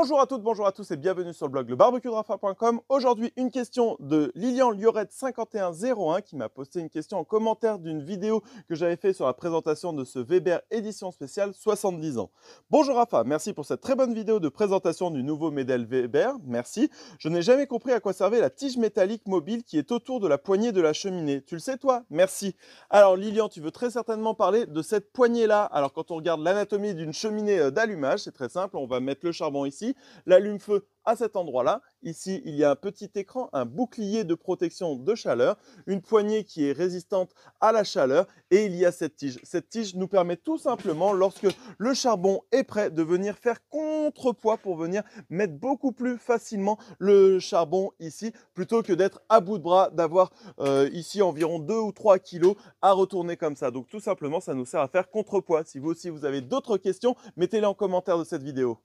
Bonjour à toutes, bonjour à tous et bienvenue sur le blog Rafa.com. Aujourd'hui, une question de Lilian Liorette 5101 qui m'a posté une question en commentaire d'une vidéo que j'avais fait sur la présentation de ce Weber édition spéciale 70 ans. Bonjour Rafa, merci pour cette très bonne vidéo de présentation du nouveau modèle Weber. Merci. Je n'ai jamais compris à quoi servait la tige métallique mobile qui est autour de la poignée de la cheminée. Tu le sais toi Merci. Alors Lilian, tu veux très certainement parler de cette poignée-là. Alors quand on regarde l'anatomie d'une cheminée euh, d'allumage, c'est très simple, on va mettre le charbon ici l'allume-feu à cet endroit-là. Ici, il y a un petit écran, un bouclier de protection de chaleur, une poignée qui est résistante à la chaleur et il y a cette tige. Cette tige nous permet tout simplement, lorsque le charbon est prêt, de venir faire contrepoids pour venir mettre beaucoup plus facilement le charbon ici, plutôt que d'être à bout de bras, d'avoir euh, ici environ 2 ou 3 kilos à retourner comme ça. Donc tout simplement, ça nous sert à faire contrepoids. Si vous aussi vous avez d'autres questions, mettez-les en commentaire de cette vidéo.